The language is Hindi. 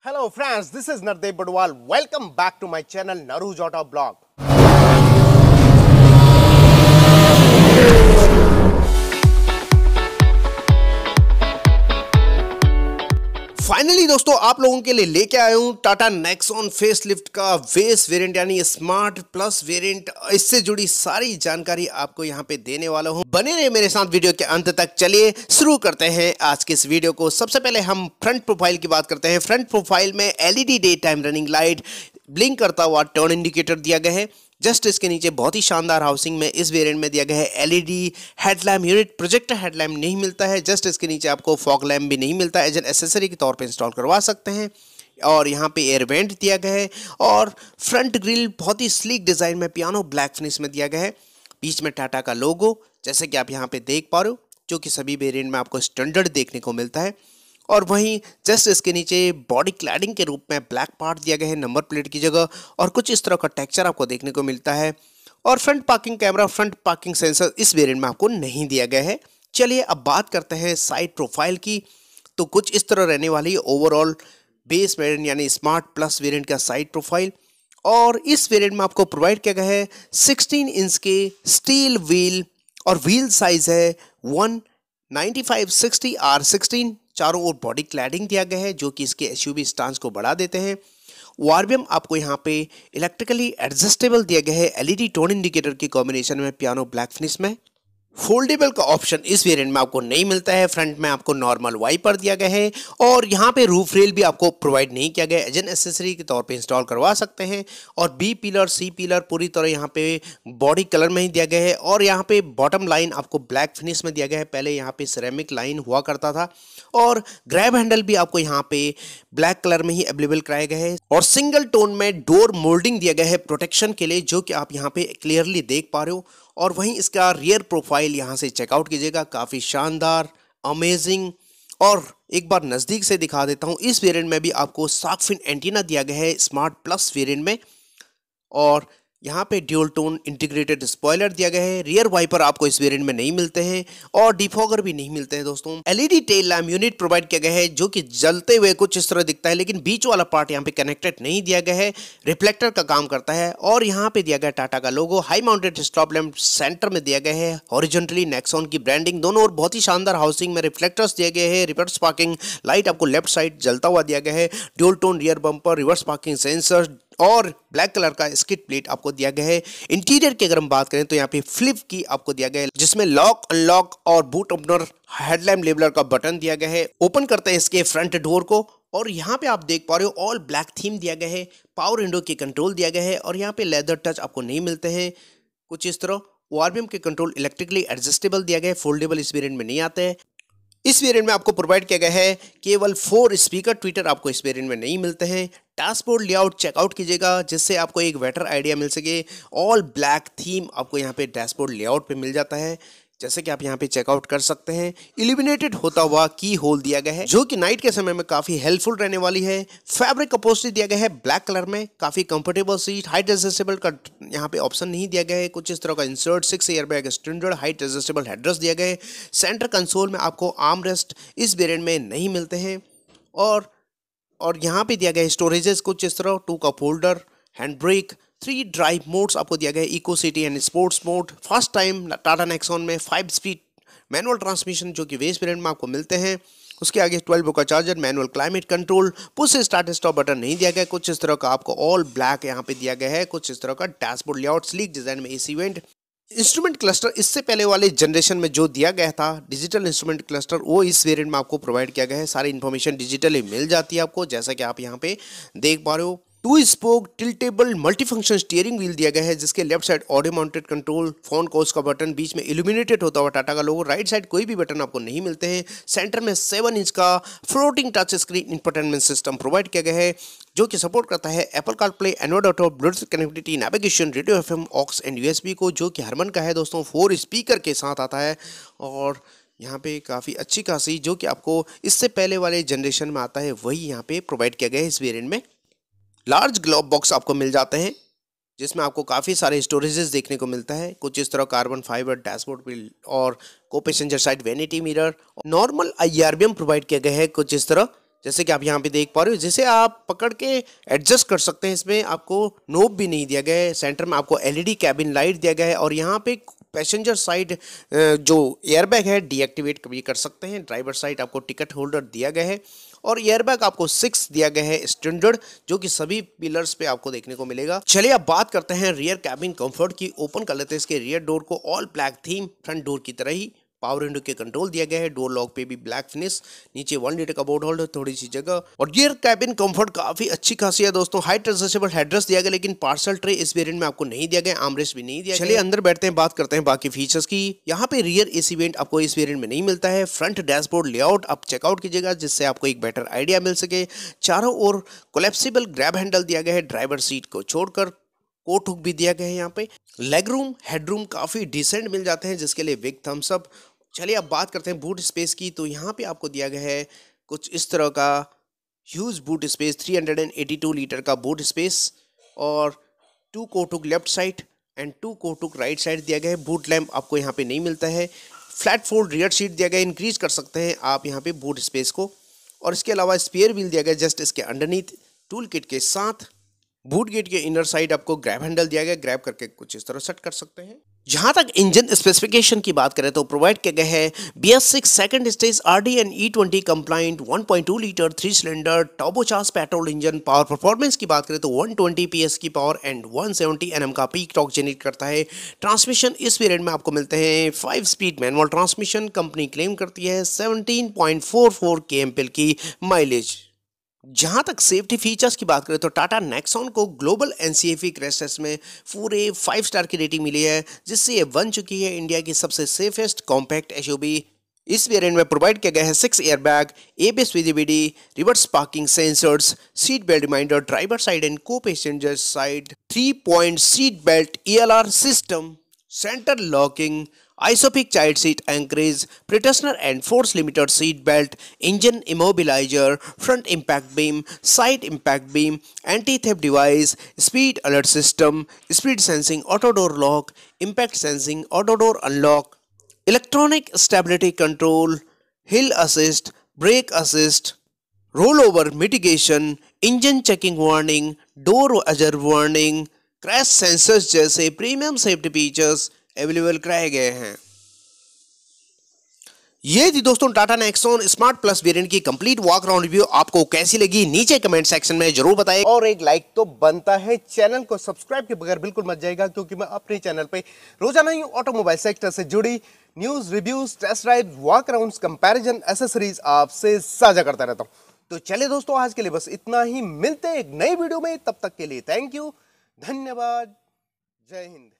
Hello friends, this is Nardev Badwal. Welcome back to my channel Narujota blog. Finally दोस्तों आप लोगों के लिए लेके आया हूँ टाटा नेक्सॉन फेसलिफ्ट का वेस वेरिएंट यानी स्मार्ट प्लस वेरिएंट इससे जुड़ी सारी जानकारी आपको यहाँ पे देने वाला हूँ बने रहे मेरे साथ वीडियो के अंत तक चलिए शुरू करते हैं आज के इस वीडियो को सबसे पहले हम फ्रंट प्रोफाइल की बात करते हैं फ्रंट प्रोफाइल में LED day time running light blink करता हुआ टर्न इंडिकेटर दिया गया है जस्ट इसके नीचे बहुत ही शानदार हाउसिंग में इस वेरिएंट में दिया गया है LED headlamp unit projector headlamp नहीं मिलता है जस्ट इसके नीचे आपको फॉग लैम्प भी नहीं मिलता एज एन एसेसरी के तौर पर इंस्टॉल करवा सकते हैं और यहाँ पे एयर वेंट दिया गया है और फ्रंट ग्रिल बहुत ही स्लीक डिज़ाइन में पियानो ब्लैक फिनिश में दिया गया है बीच में टाटा का लोगो जैसे कि आप यहाँ पे देख पा रहे हो जो कि सभी वेरिएंट में आपको स्टैंडर्ड देखने को मिलता है और वहीं जस्ट इसके नीचे बॉडी क्लैडिंग के रूप में ब्लैक पार्ट दिया गया है नंबर प्लेट की जगह और कुछ इस तरह का टेक्चर आपको देखने को मिलता है और front parking camera front parking sensor इस वेरियंट में आपको नहीं दिया गया है चलिए अब बात करते हैं साइड प्रोफाइल की तो कुछ इस तरह रहने वाली ओवरऑल बेस वेरियंट यानी स्मार्ट प्लस वेरियंट का साइड प्रोफाइल और इस वेरियंट में आपको प्रोवाइड किया गया है 16 इंच के स्टील व्हील और व्हील साइज है 195 60 आर सिक्सटीन चारों ओर बॉडी क्लैडिंग दिया गया है जो कि इसके एस स्टांस को बढ़ा देते हैं वारबियम आपको यहाँ पे इलेक्ट्रिकली एडजस्टेबल दिया गया है एलईडी टोन इंडिकेटर के कॉम्बिनेशन में पियानो ब्लैक फिनिश में फोल्डेबल का ऑप्शन इस वेरिएंट में आपको नहीं मिलता है फ्रंट में आपको नॉर्मल वाइपर दिया गया है और यहाँ पे रूफ रेल भी आपको प्रोवाइड नहीं किया गया एज एसेसरी के तौर पे इंस्टॉल करवा सकते हैं और बी पिलर सी पिलर पूरी तरह यहाँ पे बॉडी कलर में ही दिया गया है और यहाँ पे बॉटम लाइन आपको ब्लैक फिनिश में दिया गया है पहले यहाँ पे सिरेमिक लाइन हुआ करता था और ग्रैब हैंडल भी आपको यहाँ पे ब्लैक कलर में ही अवेलेबल कराया गया है और सिंगल टोन में डोर मोल्डिंग दिया गया है प्रोटेक्शन के लिए जो कि आप यहाँ पे क्लियरली देख पा रहे हो और वहीं इसका रियर प्रोफाइल यहाँ से चेकआउट कीजिएगा काफ़ी शानदार अमेजिंग और एक बार नज़दीक से दिखा देता हूँ इस वेरिएंट में भी आपको साक्फिन एंटीना दिया गया है स्मार्ट प्लस वेरिएंट में और यहाँ पे ड्यूल टोन इंटीग्रेटेड स्पॉयलर दिया गया है रियर वाइपर आपको इस वेरिएंट में नहीं मिलते हैं और डिफॉगर भी नहीं मिलते हैं दोस्तों LED tail lamp unit provide किया गया है जो कि जलते हुए कुछ इस तरह दिखता है लेकिन बीच वाला पार्ट यहाँ पे कनेक्टेड नहीं दिया गया है रिफ्लेक्टर का काम करता है और यहाँ पे दिया गया टाटा का logo high mounted stop lamp centre में दिया गया है ऑरिजेंटली नेक्सॉन की ब्रांडिंग दोनों और बहुत ही शानदार हाउसिंग में रिफ्लेक्टर्स दिए गए हैं रिवर्स पार्किंग लाइट आपको लेफ्ट साइड जलता हुआ दिया गया है dual tone rear bumper reverse parking sensor और ब्लैक कलर का स्किट प्लेट आपको दिया गया है इंटीरियर की अगर हम बात करें तो यहाँ पे फ्लिप की आपको दिया गया है जिसमें लॉक अनलॉक और बूट ओपनर हेडलैम्प लेबलर का बटन दिया गया है ओपन करते हैं इसके फ्रंट डोर को और यहाँ पे आप देख पा रहे हो ऑल ब्लैक थीम दिया गया है पावर विंडो के कंट्रोल दिया गया है और यहाँ पे लेदर टच आपको नहीं मिलते हैं कुछ इस तरह वार्मियम के कंट्रोल इलेक्ट्रिकली एडजस्टेबल दिया गया है फोल्डेबल इस वेरियंट में नहीं आते हैं इस वेरियंट में आपको प्रोवाइड किया गया है केवल फोर स्पीकर ट्विटर आपको इस वेरियंट में नहीं मिलते हैं डैशबोर्ड लेआउट चेकआउट कीजिएगा जिससे आपको एक बेटर आइडिया मिल सके ऑल ब्लैक थीम आपको यहाँ पे डैशबोर्ड लेआउट पे मिल जाता है जैसे कि आप यहाँ पे चेकआउट कर सकते हैं इलिमिनेटेड होता हुआ की होल दिया गया है जो कि नाइट के समय में काफी हेल्पफुल रहने वाली है फैब्रिक अपोस्टिव दिया गया है ब्लैक कलर में काफी कंफर्टेबल सीट हाइट एडजस्टेबल का यहाँ पे ऑप्शन नहीं दिया गया है कुछ इस तरह का insert six air bag standard height adjustable headrest दिया गया है सेंटर कंसोल में आपको आर्म रेस्ट इस वेरियंट में नहीं मिलते हैं और और यहाँ पे दिया गया है स्टोरेजेस कुछ इस तरह two cup holder hand brake three drive modes आपको दिया गया है eco city and sports mode first time Tata Nexon में फाइव स्पीड मैनुअल ट्रांसमिशन जो कि वेस्ट पेरेंट में आपको मिलते हैं उसके आगे ट्वेल्व का charger manual climate control push start stop button नहीं दिया गया कुछ इस तरह का आपको ऑल ब्लैक यहाँ पे दिया गया है कुछ इस तरह का डैशबोर्ड लेआउट स्लीक डिजाइन में इस इवेंट इंस्ट्रूमेंट क्लस्टर इससे पहले वाले जनरेशन में जो दिया गया था डिजिटल इंस्ट्रूमेंट क्लस्टर वो इस वेरिएंट में आपको प्रोवाइड किया गया है सारी इन्फॉर्मेशन डिजिटली मिल जाती है आपको जैसा कि आप यहाँ पे देख पा रहे हो two spoke tiltable multifunction steering wheel दिया गया है जिसके left side audio mounted control phone कोर्स का बटन बीच में इल्यूमिनेटेड होता हुआ टाटा का लोगो राइट साइड कोई भी बटन आपको नहीं मिलते हैं सेंटर में सेवन इंच का floating touch screen entertainment system provide किया गया है जो कि सपोर्ट करता है Apple CarPlay Android Auto Bluetooth connectivity navigation radio F aux and B को जो कि हरमन का है दोस्तों फोर स्पीकर के साथ आता है और यहाँ पे काफ़ी अच्छी खासी जो कि आपको इससे पहले वाले जनरेशन में आता है वही यहाँ पे प्रोवाइड किया गया है इस वेरिएंट में लार्ज ग्लोब बॉक्स आपको मिल जाते हैं जिसमें आपको काफ़ी सारे स्टोरेजेस देखने को मिलता है कुछ इस तरह कार्बन फाइबर डैशबोर्ड बिल और को passenger side vanity mirror normal आई प्रोवाइड किया गया है कुछ इस तरह जैसे कि आप यहाँ पे देख पा रहे हो जिसे आप पकड़ के एडजस्ट कर सकते हैं इसमें आपको नोब भी नहीं दिया गया है सेंटर में आपको एलईडी कैबिन लाइट दिया गया है और यहाँ पे पैसेंजर साइड जो एयरबैग है डीएक्टिवेट भी कर सकते हैं ड्राइवर साइड आपको टिकट होल्डर दिया गया है और एयरबैग आपको सिक्स दिया गया है स्टैंडर्ड जो कि सभी पिलर्स पे आपको देखने को मिलेगा चलिए अब बात करते हैं रियर कैबिन कंफर्ट की ओपन कर लेते हैं इसके रियर डोर को all black theme front door की तरह ही पावर विंडो के कंट्रोल दिया गया है डोर लॉक पे भी ब्लैक फिनिश नीचे वन लीटर का बोर्ड होल्ड थोड़ी सी जगह और गियर कैबिन कंफर्ट काफी अच्छी खासी है दोस्तों हाई एडजस्टेबल हेड्रेस दिया गया लेकिन पार्सल ट्रे इस वेरियंट में आपको नहीं दिया गया आमरेस भी नहीं दिया चलिए अंदर बैठते हैं बात करते हैं बाकी फीचर्स की यहाँ पे रियर एसी वेंट आपको इस वेरियंट में नहीं मिलता है फ्रंट डैशबोर्ड लेआउट आप चेकआउट कीजिएगा जिससे आपको एक बेटर आइडिया मिल सके चारों ओर कोलेप्सिबल ग्रैब हैंडल दिया गया है ड्राइवर सीट को छोड़कर कोट हुक भी दिया गया है यहाँ पे लेग रूम हेड रूम काफ़ी डिसेंट मिल जाते हैं जिसके लिए विग थम्स अप चलिए अब बात करते हैं बूट स्पेस की तो यहाँ पे आपको दिया गया है कुछ इस तरह का ह्यूज बूट स्पेस 382 लीटर का बूट स्पेस और two coat hook left side and two coat hook right side दिया गया है बूट लैम्प आपको यहाँ पे नहीं मिलता है फ्लैट फोल्ड रियर सीट दिया गया है इंक्रीज कर सकते हैं आप यहाँ पे बूट स्पेस को और इसके अलावा स्पेयर व्हील दिया गया जस्ट इसके अंडरनीथ टूल किट के साथ बूट गेट के इनर साइड आपको ग्रैब हैंडल दिया गया ग्रैब करके कुछ इस तरह सेट कर सकते हैं जहां तक इंजन स्पेसिफिकेशन की बात करें तो प्रोवाइड किया गया है B S six second stage R D and E twenty compliant one point two litre three cylinder टॉबोचास पेट्रोल इंजन पावर परफॉर्मेंस की बात करें तो वन ट्वेंटी पी एस की पावर and one seventy N M का पीक टॉक जेनरेट करता है ट्रांसमिशन इस पीरियड में आपको मिलते हैं five speed manual transmission company claim करती है seventeen point four four K M की माइलेज जहां तक सेफ्टी फीचर्स की बात करें तो टाटा नेक्सॉन को ग्लोबल एनसीएफी सी में पूरे फाइव स्टार की रेटिंग मिली है जिससे ये बन चुकी है इंडिया की सबसे सेफेस्ट कॉम्पैक्ट एस इस वेरिएंट में प्रोवाइड किया गया है सिक्स एयर बैग ए बेस विजिबिडी reverse parking sensors seat belt reminder driver side and co passenger side three point seat belt E system centre locking isopic child seat anchorage, pretensioner and force limiter seat belt, engine immobilizer, front impact beam, side impact beam, anti-theft device, speed alert system, speed sensing auto door lock, impact sensing auto door unlock, electronic stability control, hill assist, brake assist, rollover mitigation, engine checking warning, door अजर warning, crash sensors, जैसे premium safety features. अवेलेबल कराए गए हैं ये थी दोस्तों Tata Nexon smart plus variant की कंप्लीट वॉक राउंड रिव्यू आपको कैसी लगी नीचे कमेंट सेक्शन में जरूर बताएं और एक लाइक तो बनता है चैनल को सब्सक्राइब के बगैर बिल्कुल मत जाएगा क्योंकि मैं अपने चैनल पे रोजाना ही ऑटोमोबाइल सेक्टर से जुड़ी news reviews test ride walk round comparison accessories आपसे साझा करता रहता हूँ तो चले दोस्तों आज के लिए बस इतना ही मिलते एक नई वीडियो में तब तक के लिए थैंक यू धन्यवाद जय हिंद